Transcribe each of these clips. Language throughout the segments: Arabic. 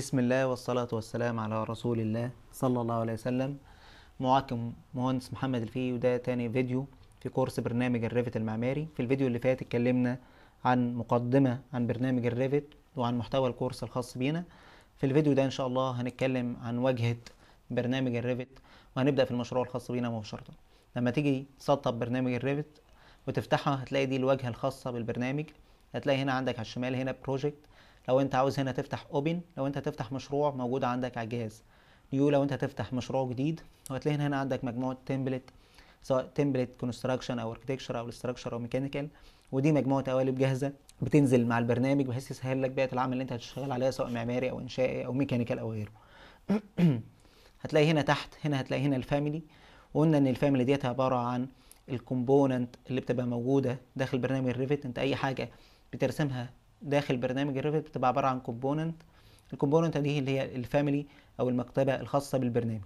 بسم الله والصلاة والسلام على رسول الله صلى الله عليه وسلم معاكم مهندس محمد الفي وده تاني فيديو في كورس برنامج الريفت المعماري في الفيديو اللي فات اتكلمنا عن مقدمة عن برنامج الريفت وعن محتوى الكورس الخاص بينا في الفيديو ده ان شاء الله هنتكلم عن واجهة برنامج الريفت وهنبدأ في المشروع الخاص بينا مباشرة لما تيجي تسطب برنامج الريفت وتفتحها هتلاقي دي الواجهة الخاصة بالبرنامج هتلاقي هنا عندك على الشمال هنا بروجكت لو انت عاوز هنا تفتح اوبن لو انت تفتح مشروع موجود عندك على الجهاز نيو لو انت تفتح مشروع جديد وهتلاقي هنا عندك مجموعه تمبلت سواء تمبلت كونستراكشن او اركتكشر او الاستراكشر او ميكانيكال ودي مجموعه قوالب جاهزه بتنزل مع البرنامج بحيث يسهل لك بيئه العمل اللي انت هتشتغل عليها سواء معماري او انشائي او ميكانيكال او غيره هتلاقي هنا تحت هنا هتلاقي هنا الفاميلي وقلنا ان الفاميلي ديت عباره عن الكومبوننت اللي بتبقى موجوده داخل برنامج الريفت انت اي حاجه بترسمها داخل برنامج الريفت بتبقى عباره عن كومبوننت الكومبوننت دي اللي هي الفاميلي او المكتبه الخاصه بالبرنامج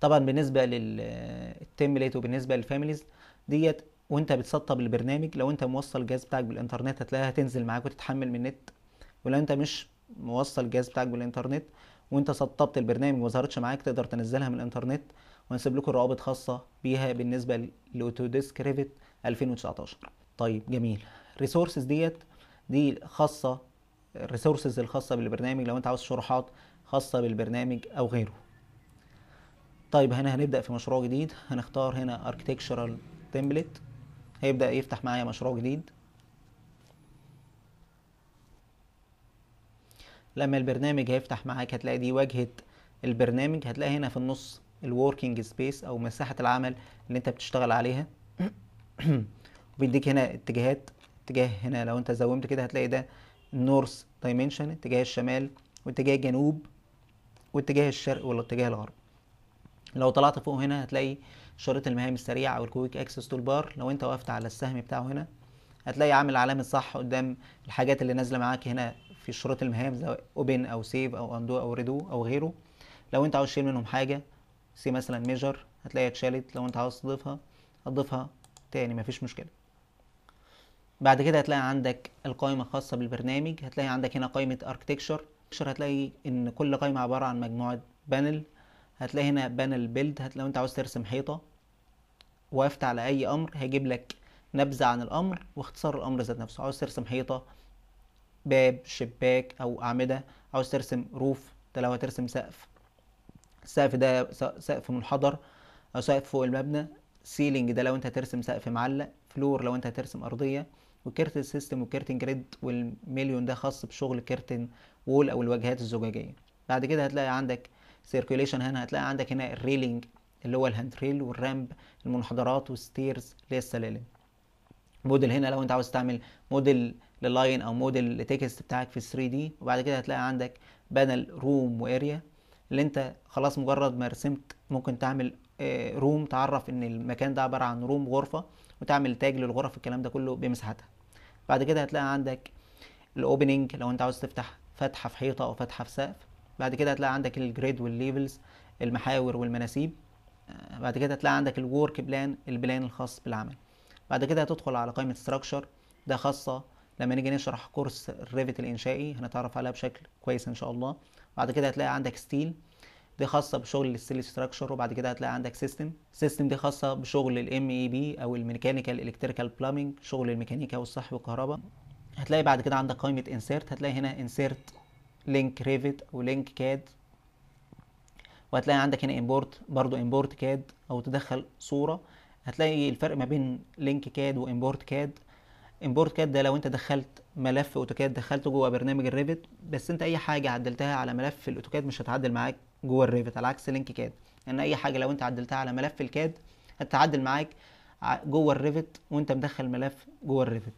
طبعا بالنسبه للتمبليت وبالنسبه للفاميليز ديت وانت بتسطب البرنامج لو انت موصل الجهاز بتاعك بالانترنت هتلاقيها هتنزل معاك وتتحمل من النت ولو انت مش موصل الجهاز بتاعك بالانترنت وانت سطبت البرنامج وما ظهرتش معاك تقدر تنزلها من الانترنت وهنسيب لكم روابط خاصه بيها بالنسبه لاوتوديسك ريفت 2019 طيب جميل الريسورسز ديت دي خاصه الريسورسز الخاصه بالبرنامج لو انت عاوز شروحات خاصه بالبرنامج او غيره طيب هنا هنبدا في مشروع جديد هنختار هنا architectural template هيبدا يفتح معايا مشروع جديد لما البرنامج هيفتح معاك هتلاقي دي واجهه البرنامج هتلاقي هنا في النص الوركينج سبيس او مساحه العمل اللي انت بتشتغل عليها وبيديك هنا اتجاهات اتجاه هنا لو انت زومت كده هتلاقي ده نورث دايمنشن اتجاه الشمال واتجاه الجنوب واتجاه الشرق والاتجاه الغرب لو طلعت فوق هنا هتلاقي شريط المهام السريع او الكويك اكسس تول بار لو انت وقفت على السهم بتاعه هنا هتلاقي عامل علامه صح قدام الحاجات اللي نازله معاك هنا في شروط المهام زي اوبن او سيف او اندو او ريدو او غيره لو انت عاوز تشيل منهم حاجه سي مثلا ميجر هتلاقيها اتشالت لو انت عاوز تضيفها هتضيفها تاني مفيش مشكله بعد كده هتلاقي عندك القائمة الخاصة بالبرنامج هتلاقي عندك هنا قائمة أركتكشر هتلاقي ان كل قائمة عبارة عن مجموعة بانل هتلاقي هنا بانل بيلد لو انت عاوز ترسم حيطة وقفت على اي امر هيجيب لك نبذة عن الامر واختصار الامر ذات نفسه عاوز ترسم حيطة باب شباك او اعمدة عاوز ترسم روف ده لو هترسم سقف السقف ده سقف منحدر او سقف فوق المبنى سيلينج ده لو انت هترسم سقف معلق فلور لو انت هترسم ارضية وكيرتن سيستم وكيرتن جريد والمليون ده خاص بشغل كيرتن وول او الواجهات الزجاجيه بعد كده هتلاقي عندك سيركيوليشن هنا هتلاقي عندك هنا الريلينج اللي هو الهاند ريل والرامب المنحدرات والستيرز اللي هي السلالم موديل هنا لو انت عاوز تعمل موديل للاين او موديل لتكست بتاعك في 3 دي وبعد كده هتلاقي عندك بانل روم واريا اللي انت خلاص مجرد ما رسمت ممكن تعمل روم آه، تعرف ان المكان ده عباره عن روم غرفه وتعمل تاج للغرف الكلام ده كله بمساحتها بعد كده هتلاقي عندك الاوبننج لو انت عاوز تفتح فتحه في حيطه او فتحه في سقف بعد كده هتلاقي عندك الجريد والليفلز المحاور والمناسيب آه، بعد كده هتلاقي عندك الورك بلان البلان الخاص بالعمل بعد كده هتدخل على قائمه ستراكشر ده خاصه لما نيجي نشرح كورس الريفت الانشائي هنتعرف عليها بشكل كويس ان شاء الله بعد كده هتلاقي عندك ستيل دي خاصه بشغل الستيل ستراكشر وبعد كده هتلاقي عندك سيستم سيستم دي خاصه بشغل الام اي بي e او الميكانيكال الكتريكال بلامينج شغل الميكانيكا والصح والكهرباء هتلاقي بعد كده عندك قائمه انسيرت هتلاقي هنا انسيرت لينك ريفت او لينك كاد وهتلاقي عندك هنا امبورت برضو امبورت كاد او تدخل صوره هتلاقي الفرق ما بين لينك كاد وامبورت كاد امبورت كاد ده لو انت دخلت ملف اوتوكاد دخلته جوه برنامج الريفت بس انت اي حاجه عدلتها على ملف الاوتوكاد مش هتعدل معاك جوه الريفت على عكس لينك كاد ان يعني اي حاجه لو انت عدلتها على ملف الكاد هتتعدل معاك جوه الريفت وانت مدخل ملف جوه الريفت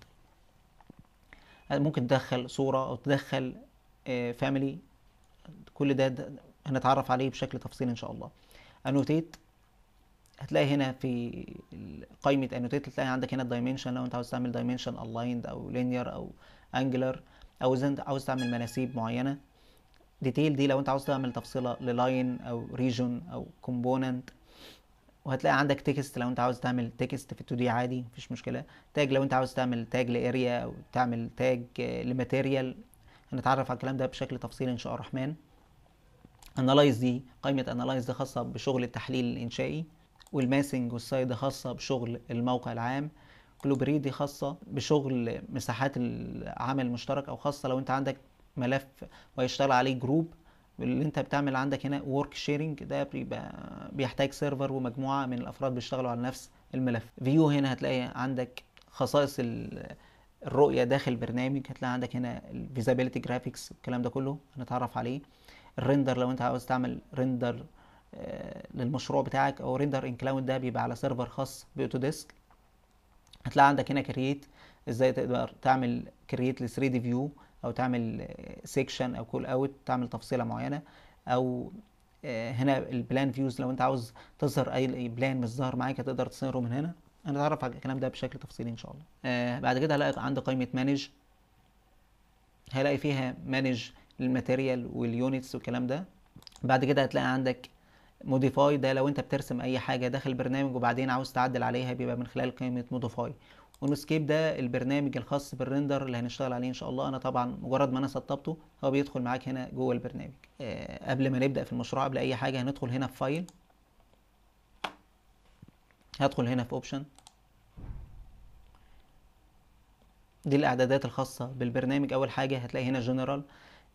ممكن تدخل صوره او تدخل فاميلي آه، كل ده, ده هنتعرف عليه بشكل تفصيلي ان شاء الله انوتيت هتلاقي هنا في قائمه انوتيت هتلاقي عندك هنا الدايمنشن لو انت عاوز تعمل دايمنشن الايند او لينير او انجلر او عاوز تعمل مناسيب معينه ديتيل دي لو انت عاوز تعمل تفصيله للاين او ريجون او كومبوننت وهتلاقي عندك تكست لو انت عاوز تعمل تكست في 2 دي عادي مفيش مشكله تاج لو انت عاوز تعمل تاج لاريا او تعمل تاج لماتيريال هنتعرف على الكلام ده بشكل تفصيلي ان شاء الرحمن انالايز دي قائمه انالايز دي خاصه بشغل التحليل الانشائي والماسنج والسايد خاصه بشغل الموقع العام كلوبري دي خاصه بشغل مساحات العمل المشترك او خاصه لو انت عندك ملف ويشتغل عليه جروب اللي انت بتعمل عندك هنا ورك شيرنج ده بيبقى بيحتاج سيرفر ومجموعه من الافراد بيشتغلوا على نفس الملف فيو هنا هتلاقي عندك خصائص الرؤيه داخل البرنامج هتلاقي عندك هنا الفيزابيلتي جرافيكس الكلام ده كله هنتعرف عليه الريندر لو انت عاوز تعمل ريندر آه، للمشروع بتاعك او ريندر ان كلاود ده بيبقى على سيرفر خاص باوتوديسك هتلاقي عندك هنا كرييت ازاي تقدر تعمل كرييت ل 3 دي فيو او تعمل سيكشن او كول اوت تعمل تفصيله معينه او آه، هنا البلان فيوز لو انت عاوز تظهر اي بلان مش ظاهر معاك هتقدر تصيره من هنا انا على الكلام ده بشكل تفصيلي ان شاء الله آه بعد كده هلاقي عندي قائمه مانج هلاقي فيها مانج للماتيريال واليونتس والكلام ده بعد كده هتلاقي عندك موديفاي ده لو انت بترسم اي حاجه داخل البرنامج وبعدين عاوز تعدل عليها بيبقى من خلال قائمه موديفاي ونسكيب ده البرنامج الخاص بالريندر اللي هنشتغل عليه ان شاء الله انا طبعا مجرد ما انا سطبته هو بيدخل معاك هنا جوه البرنامج آه قبل ما نبدا في المشروع قبل اي حاجه هندخل هنا في فايل هدخل هنا في اوبشن دي الاعدادات الخاصه بالبرنامج اول حاجه هتلاقي هنا جنرال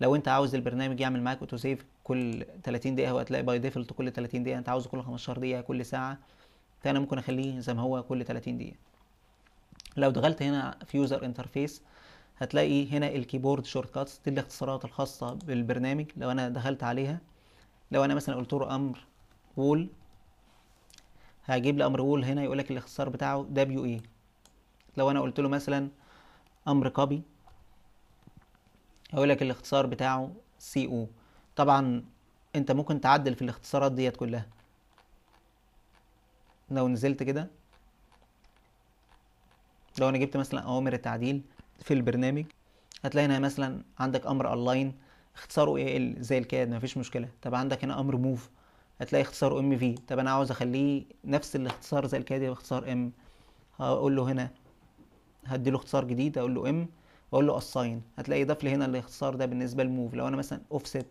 لو انت عاوز البرنامج يعمل معاك اوتو سيف كل 30 دقيقه وهتلاقي هتلاقي باي ديفولت كل 30 دقيقه انت عاوزه كل 15 دقيقه كل ساعه فانا ممكن اخليه زي ما هو كل 30 دقيقه لو دخلت هنا في يوزر انترفيس هتلاقي هنا الكيبورد شورت كاتس دي الاختصارات الخاصه بالبرنامج لو انا دخلت عليها لو انا مثلا قلت له امر وول هجيب لي امر وول هنا يقول لك الاختصار بتاعه دبليو اي لو انا قلت له مثلا امر كوبي هيقول لك الاختصار بتاعه سي او طبعا انت ممكن تعدل في الاختصارات ديت كلها لو نزلت كده لو انا جبت مثلا اوامر التعديل في البرنامج هتلاقي هنا مثلا عندك امر الاين اختصاره ايه ال زي الكاد مفيش مشكله طب عندك هنا امر موف هتلاقي اختصاره ام في طب انا عاوز اخليه نفس الاختصار زي الكاد يبقى اختصار ام هقول له هنا هديله اختصار جديد اقول له ام واقول له اساين هتلاقي ضاف لي هنا الاختصار ده بالنسبه لموف لو انا مثلا اوفست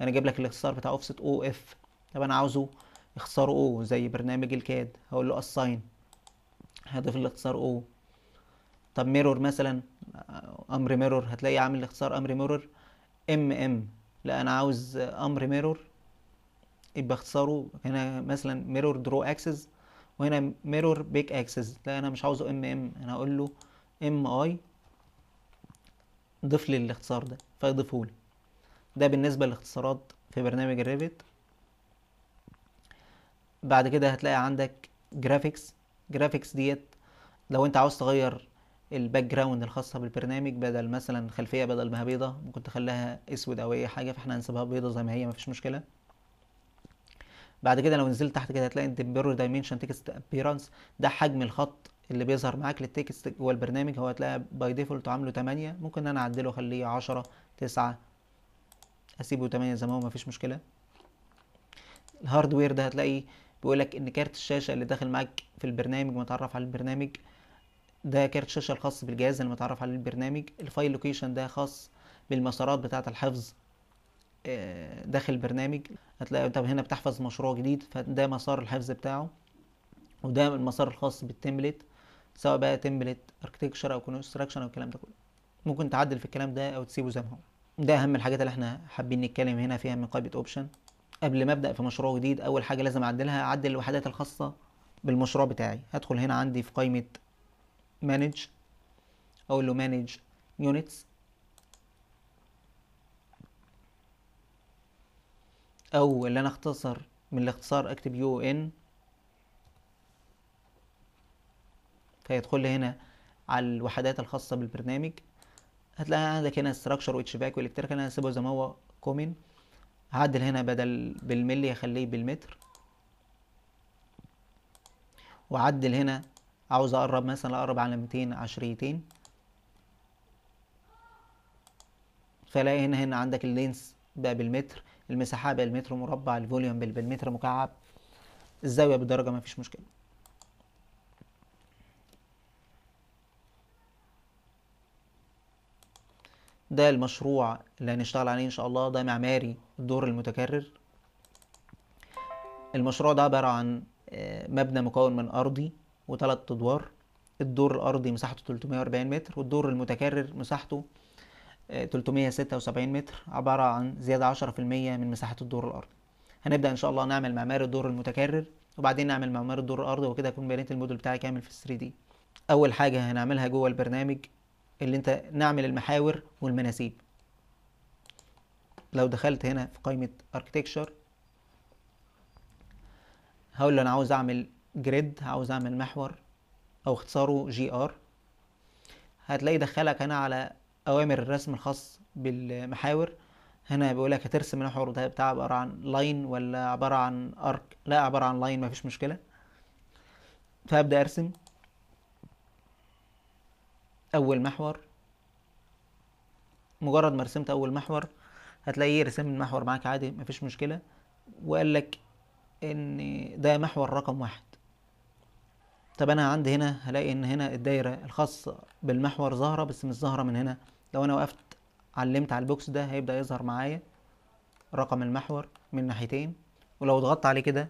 انا جايب لك الاختصار بتاع اوفست او اف طب انا عاوزه اختصاره او زي برنامج الكاد هقول له اساين هضيف الاختصار او طب ميرور مثلا آه، امر ميرور هتلاقي عامل الاختصار امر ميرور ام ام لا انا عاوز امر ميرور يبقى اختصاره هنا مثلا ميرور درو اكسس وهنا ميرور بيك اكسس لا انا مش عاوزه ام ام انا هقول له ام اي ضيف لي الاختصار ده فيضيفه لي ده بالنسبه للاختصارات في برنامج الريفت بعد كده هتلاقي عندك جرافيكس جرافيكس ديت لو انت عاوز تغير الباك جراوند الخاصه بالبرنامج بدل مثلا خلفيه بدل ما بيضه ممكن تخليها اسود او اي حاجه فاحنا هنسيبها بيضه زي ما هي مفيش مشكله بعد كده لو نزلت تحت كده هتلاقي الديمبر دايمنشن تكست ابيرانس ده حجم الخط اللي بيظهر معاك للتكست جوه البرنامج هو هتلاقي باي ديفولت عامله 8 ممكن انا اعدله اخليه 10 9 اسيبه 8 زي ما هو مفيش مشكله الهاردوير ده هتلاقي بيقول لك ان كارت الشاشه اللي داخل معاك في البرنامج متعرف على البرنامج ده كارت شاشه الخاص بالجهاز اللي متعرف عليه البرنامج الفايل لوكيشن ده خاص بالمسارات بتاعه الحفظ آه، داخل البرنامج هتلاقي طب هنا بتحفظ مشروع جديد فده مسار الحفظ بتاعه وده المسار الخاص بالتمبلت سواء بقى تمبلت اركتكشر او كونستراكشن او الكلام ده كله ممكن تعدل في الكلام ده او تسيبه زي ما هو ده اهم الحاجات اللي احنا حابين نتكلم هنا فيها من قائمه اوبشن قبل ما ابدا في مشروع جديد اول حاجه لازم اعدلها اعدل الوحدات الخاصه بالمشروع بتاعي هدخل هنا عندي في قائمه مانج اقول له مانج يونتس او اللي انا اختصر من الاختصار اكتب يو ان فيدخل لي هنا على الوحدات الخاصه بالبرنامج هتلاقي عندك هنا ستراكشر واتش فاك والكتريكال انا هسيبه زي ما هو كومن هعدل هنا بدل بالملي هخليه بالمتر وعدل هنا عاوز اقرب مثلا اقرب على 200 عشريتين فلاقي هنا هنا عندك اللينس بقى بالمتر المساحة بقى بالمتر مربع الفوليوم بالمتر مكعب الزاوية بالدرجة مفيش مشكلة ده المشروع اللي هنشتغل عليه ان شاء الله ده معماري الدور المتكرر المشروع ده عبارة عن آه، مبنى مكون من أرضي وثلاث ادوار الدور الارضي مساحته 340 متر والدور المتكرر مساحته 376 آه، متر عبارة عن زيادة 10% من مساحة الدور الأرضي هنبدأ إن شاء الله نعمل معمار الدور المتكرر وبعدين نعمل معمار الدور الأرضي وكده أكون بنيت الموديل بتاعي كامل في 3 دي أول حاجة هنعملها جوه البرنامج اللي أنت نعمل المحاور والمناسيب لو دخلت هنا في قائمة اركتكشر هقول له أنا عاوز أعمل جريد عاوز اعمل محور او اختصاره جي ار هتلاقي دخلك هنا على اوامر الرسم الخاص بالمحاور هنا بيقول لك هترسم محور ده بتاع عباره عن لاين ولا عباره عن ارك لا عباره عن لاين مفيش مشكله فابدا ارسم اول محور مجرد ما رسمت اول محور هتلاقيه رسم المحور معاك عادي مفيش مشكله وقال لك ان ده محور رقم واحد طب انا عندي هنا هلاقي ان هنا الدايره الخاصه بالمحور ظاهره بس مش ظاهره من هنا لو انا وقفت علمت على البوكس ده هيبدا يظهر معايا رقم المحور من ناحيتين ولو ضغطت عليه كده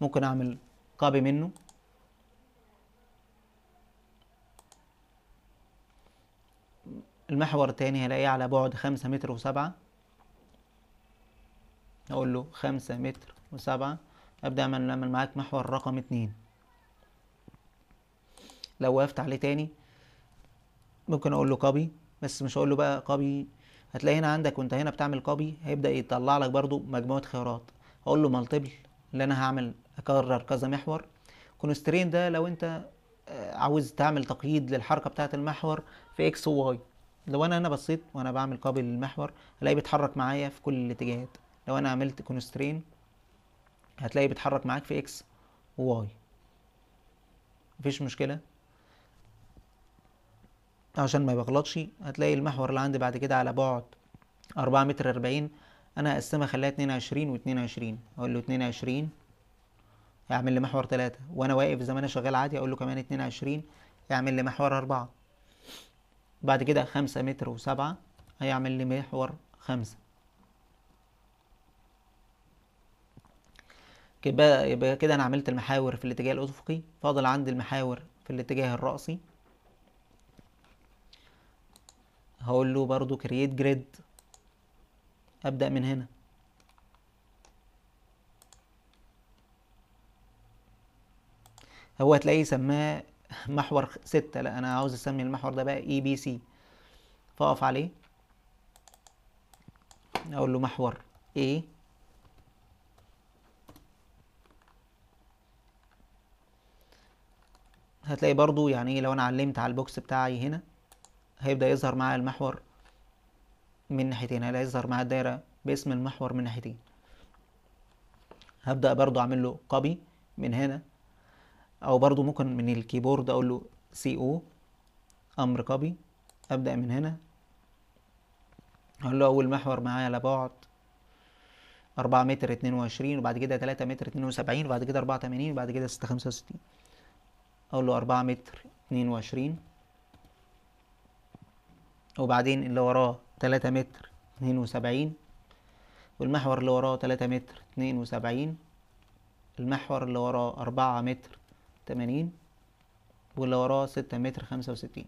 ممكن اعمل كوبي منه المحور التاني هلاقيه على بعد خمسة متر وسبعة اقول له خمسة متر وسبعة ابدا اعمل معاك محور رقم اتنين لو وقفت عليه تاني ممكن اقول له كوبي بس مش هقول له بقى كوبي هتلاقي هنا عندك وانت هنا بتعمل كوبي هيبدا يطلع لك برضو مجموعه خيارات اقول له مالتيبل اللي انا هعمل اكرر كذا محور كونسترين ده لو انت آه، عاوز تعمل تقييد للحركه بتاعه المحور في اكس وواي لو انا هنا بصيت وانا بعمل كوبي للمحور هلاقيه بيتحرك معايا في كل الاتجاهات لو انا عملت كونسترين هتلاقيه بيتحرك معاك في اكس وواي مفيش مشكله عشان ما يغلطش هتلاقي المحور اللي عندي بعد كده على بعد أربعة متر أربعين أنا هقسمها أخليها اتنين و 22 أقول له اتنين يعمل لي محور تلاتة وأنا واقف زي ما أنا شغال عادي أقول له كمان اتنين يعمل لي محور أربعة بعد كده خمسة متر وسبعة هيعمل لي محور خمسة كده يبقى كده أنا عملت المحاور في الاتجاه الأفقي فاضل عندي المحاور في الاتجاه الرأسي هقول له برضو create grid ابدأ من هنا هو هتلاقيه سماه محور ستة لا انا عاوز اسمي المحور ده بقى اي بي سي فاقف عليه اقول له محور A هتلاقي برضو يعني إيه، لو انا علمت على البوكس بتاعي هنا هيبدأ يظهر معايا المحور من ناحيتين هيظهر معايا الدايرة باسم المحور من ناحيتين هبدأ برضو أعمل له كوبي من هنا أو برضو ممكن من الكيبورد أقول له سي أو أمر كوبي أبدأ من هنا أقول له أول محور معايا على بعد أربعة متر اتنين وعشرين وبعد كده تلاتة متر اتنين وسبعين وبعد كده أربعة تمانين وبعد كده ستة خمسة وستين أقول له أربعة متر اتنين وعشرين وبعدين اللي وراه 3 متر 72 والمحور اللي وراه 3 متر 72 المحور اللي وراه 4 متر 80 واللي وراه 6 متر 65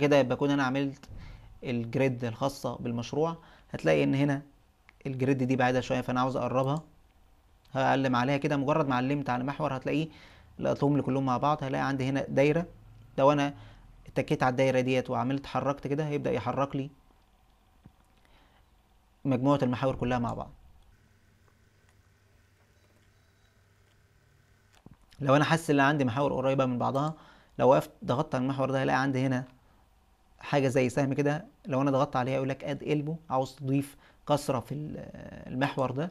كده يبقى كون انا عملت الجريد الخاصة بالمشروع هتلاقي ان هنا الجريد دي بعيدة شوية فانا عاوز اقربها هعلم عليها كده مجرد ما علمت على محور هتلاقيه لقيتهم لي كلهم مع بعض هلاقي عندي هنا دايرة لو انا اتكيت على الدايره ديت وعملت حركت كده هيبدا يحرك لي مجموعه المحاور كلها مع بعض لو انا حاسس ان عندي محاور قريبه من بعضها لو وقفت ضغطت على المحور ده هلاقي عندي هنا حاجه زي سهم كده لو انا ضغطت عليها يقول لك اد قلبه عاوز تضيف كسره في المحور ده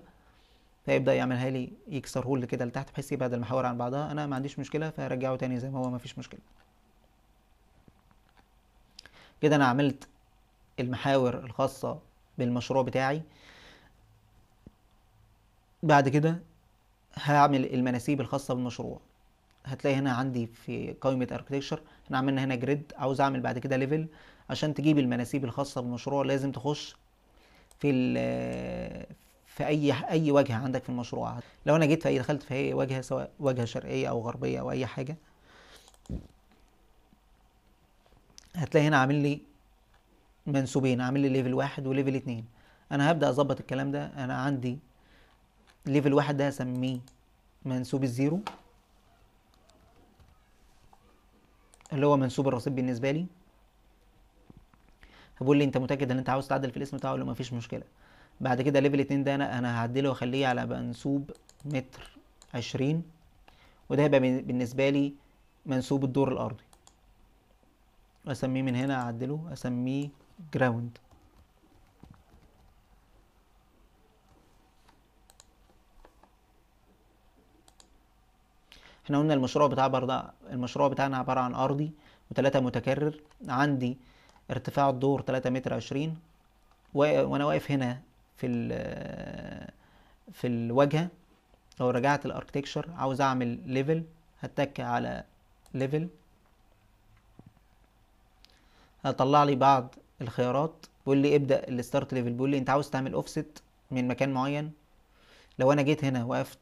فيبدا يعملها لي يكسر كده لتحت بحيث يبعد المحاور عن بعضها انا ما عنديش مشكله فهرجعه تاني زي ما هو ما فيش مشكله كده انا عملت المحاور الخاصة بالمشروع بتاعي بعد كده هعمل المناسيب الخاصة بالمشروع هتلاقي هنا عندي في قائمة اركتكشر احنا عملنا هنا جريد عاوز اعمل بعد كده ليفل عشان تجيب المناسيب الخاصة بالمشروع لازم تخش في في اي اي واجهه عندك في المشروع لو انا جيت في اي دخلت في اي واجهه سواء واجهه شرقيه او غربيه او اي حاجه هتلاقي هنا عامل لي منسوبين عامل لي ليفل واحد وليفل اتنين انا هبدا اظبط الكلام ده انا عندي ليفل واحد ده هسميه منسوب الزيرو اللي هو منسوب الرصيد بالنسبه لي هقول لي انت متاكد ان انت عاوز تعدل في الاسم بتاعه ولا مفيش مشكله بعد كده ليفل اتنين ده انا انا هعدله واخليه على منسوب متر عشرين وده هيبقى بالنسبه لي منسوب الدور الارضي اسميه من هنا اعدله اسميه جراوند احنا قلنا المشروع بتاع برضه المشروع بتاعنا عبارة عن أرضي وتلاتة متكرر عندي ارتفاع الدور تلاتة متر عشرين وأنا واقف هنا في ال في الواجهة لو رجعت الاركتكشر عاوز أعمل ليفل هتك على ليفل هطلع لي بعض الخيارات بيقول لي ابدا الستارت ليفل بيقول لي انت عاوز تعمل اوفست من مكان معين لو انا جيت هنا وقفت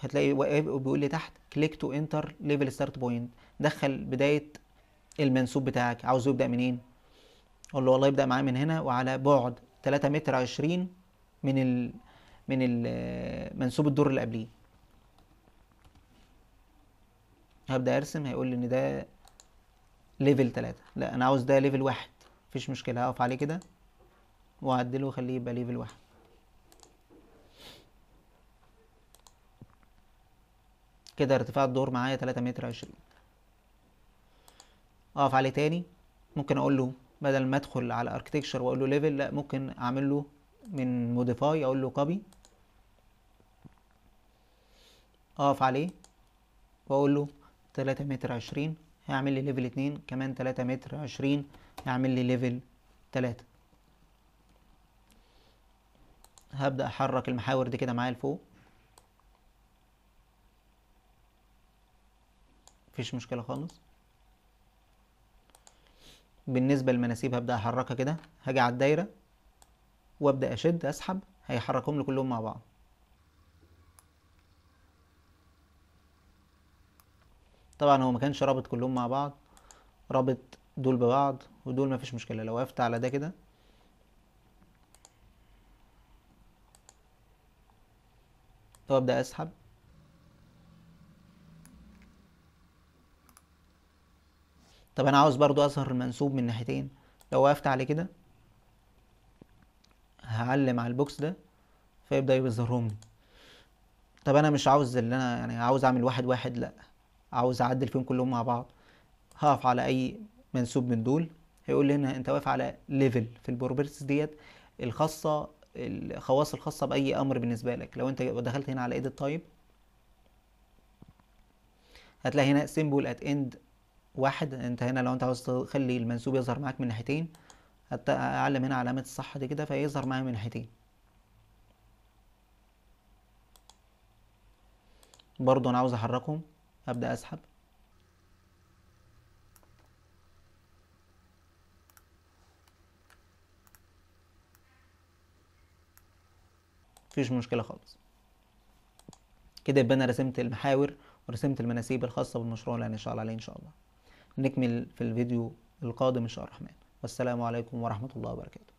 هتلاقي بيقول لي تحت كليك تو انتر ليفل ستارت بوينت دخل بدايه المنسوب بتاعك عاوزه يبدا منين اقول له والله يبدا معايا من هنا وعلى بعد 3 متر 20 من ال من ال منسوب الدور اللي قبليه هبدا ارسم هيقول لي ان ده ليفل 3 لا انا عاوز ده ليفل 1 مفيش مشكله هقف عليه كده واعدله واخليه يبقى ليفل 1 كده ارتفاع الدور معايا 3 متر 20 اقف عليه تاني ممكن اقول له بدل ما ادخل على اركتكشر واقول له ليفل لا ممكن اعمل له من موديفاي اقول له كوبي اقف عليه واقول له 3 متر 20 هيعمل لي ليفل اتنين كمان تلاتة متر عشرين هيعمل لي ليفل تلاتة هبدأ احرك المحاور دي كده معايا لفوق مفيش مشكلة خالص بالنسبة للمناسيب هبدأ احركها كده هاجي على الدايرة وابدأ اشد اسحب هيحركهم لي كلهم مع بعض طبعا هو ما كانش رابط كلهم مع بعض رابط دول ببعض ودول ما فيش مشكله لو وقفت على ده كده وابدا اسحب طب انا عاوز برضو اظهر المنسوب من ناحيتين لو وقفت عليه كده هعلم على البوكس ده فيبدا يظهرهم لي طب انا مش عاوز اللي انا يعني عاوز اعمل واحد واحد لا عاوز اعدل فيهم كلهم مع بعض هقف على اي منسوب من دول هيقول لي هنا انت واقف على ليفل في البروبرتيز ديت الخاصه الخواص الخاصه باي امر بالنسبه لك لو انت دخلت هنا على ايد type هتلاقي هنا سيمبل ات اند واحد انت هنا لو انت عاوز تخلي المنسوب يظهر معاك من ناحيتين هتعلم هنا علامه الصح دي كده فيظهر معايا من ناحيتين برضو انا عاوز احركهم ابدا اسحب مفيش مشكله خالص كده يبقى انا رسمت المحاور ورسمت المناسيب الخاصه بالمشروع اللي هنشتغل عليه ان شاء الله نكمل في الفيديو القادم ان شاء الرحمن والسلام عليكم ورحمه الله وبركاته